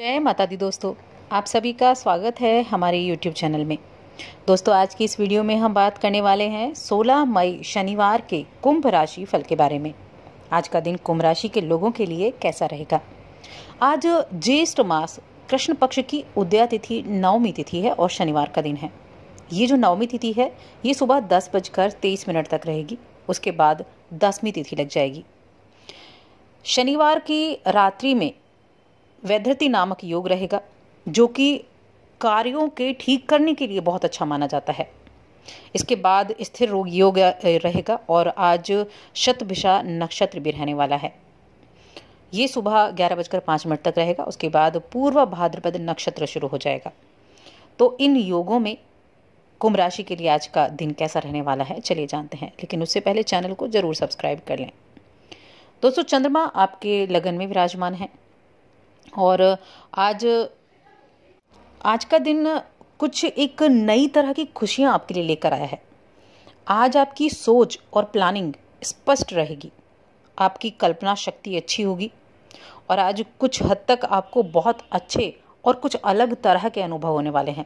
जय माता दी दोस्तों आप सभी का स्वागत है हमारे YouTube चैनल में दोस्तों आज की इस वीडियो में हम बात करने वाले हैं 16 मई शनिवार के कुंभ राशि फल के बारे में आज का दिन कुंभ राशि के लोगों के लिए कैसा रहेगा आज ज्येष्ठ मास कृष्ण पक्ष की उदया तिथि नवमी तिथि है और शनिवार का दिन है ये जो नवमी तिथि है ये सुबह दस बजकर तेईस मिनट तक रहेगी उसके बाद दसवीं तिथि लग जाएगी शनिवार की रात्रि में वैधृति नामक योग रहेगा जो कि कार्यों के ठीक करने के लिए बहुत अच्छा माना जाता है इसके बाद स्थिर रोग योग रहेगा और आज शतभिषा नक्षत्र भी रहने वाला है ये सुबह ग्यारह बजकर पाँच मिनट तक रहेगा उसके बाद पूर्व भाद्रपद नक्षत्र शुरू हो जाएगा तो इन योगों में कुंभ राशि के लिए आज का दिन कैसा रहने वाला है चलिए जानते हैं लेकिन उससे पहले चैनल को जरूर सब्सक्राइब कर लें दोस्तों चंद्रमा आपके लगन में विराजमान है और आज आज का दिन कुछ एक नई तरह की खुशियाँ आपके लिए लेकर आया है आज आपकी सोच और प्लानिंग स्पष्ट रहेगी आपकी कल्पना शक्ति अच्छी होगी और आज कुछ हद तक आपको बहुत अच्छे और कुछ अलग तरह के अनुभव होने वाले हैं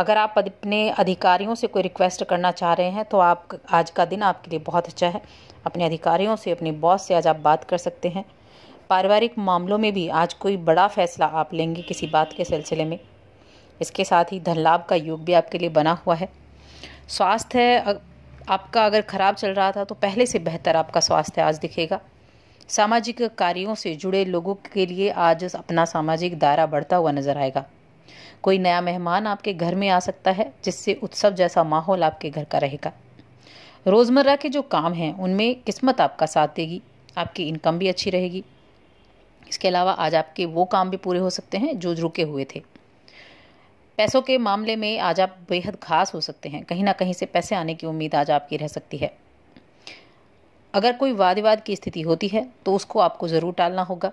अगर आप अपने अधिकारियों से कोई रिक्वेस्ट करना चाह रहे हैं तो आप आज का दिन आपके लिए बहुत अच्छा है अपने अधिकारियों से अपने बॉस से आज आप बात कर सकते हैं पारिवारिक मामलों में भी आज कोई बड़ा फैसला आप लेंगे किसी बात के सिलसिले में इसके साथ ही धन लाभ का योग भी आपके लिए बना हुआ है स्वास्थ्य आपका अगर खराब चल रहा था तो पहले से बेहतर आपका स्वास्थ्य आज दिखेगा सामाजिक कार्यों से जुड़े लोगों के लिए आज अपना सामाजिक दायरा बढ़ता हुआ नजर आएगा कोई नया मेहमान आपके घर में आ सकता है जिससे उत्सव जैसा माहौल आपके घर का रहेगा रोज़मर्रा के जो काम हैं उनमें किस्मत आपका साथ देगी आपकी इनकम भी अच्छी रहेगी इसके अलावा आज आपके वो काम भी पूरे हो सकते हैं जो रुके हुए थे पैसों के मामले में आज आप बेहद खास हो सकते हैं कहीं ना कहीं से पैसे आने की उम्मीद आज आपकी रह सकती है अगर कोई वाद विवाद की स्थिति होती है तो उसको आपको ज़रूर टालना होगा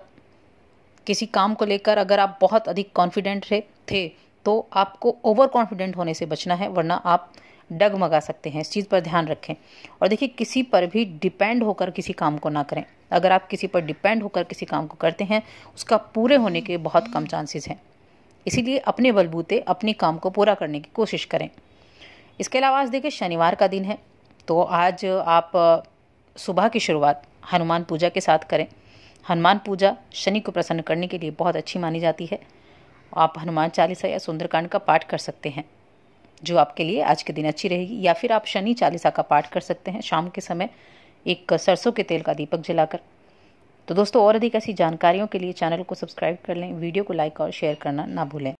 किसी काम को लेकर अगर आप बहुत अधिक कॉन्फिडेंट थे तो आपको ओवर कॉन्फिडेंट होने से बचना है वरना आप डगमगा सकते हैं इस चीज़ पर ध्यान रखें और देखिए किसी पर भी डिपेंड होकर किसी काम को ना करें अगर आप किसी पर डिपेंड होकर किसी काम को करते हैं उसका पूरे होने के बहुत कम चांसेस हैं इसीलिए अपने बलबूते अपने काम को पूरा करने की कोशिश करें इसके अलावा आज देखिए शनिवार का दिन है तो आज आप सुबह की शुरुआत हनुमान पूजा के साथ करें हनुमान पूजा शनि को प्रसन्न करने के लिए बहुत अच्छी मानी जाती है आप हनुमान चालीसा या सुंदरकांड का पाठ कर सकते हैं जो आपके लिए आज के दिन अच्छी रहेगी या फिर आप शनि चालीसा का पाठ कर सकते हैं शाम के समय एक सरसों के तेल का दीपक जलाकर तो दोस्तों और अधिक ऐसी जानकारियों के लिए चैनल को सब्सक्राइब कर लें वीडियो को लाइक और शेयर करना ना भूलें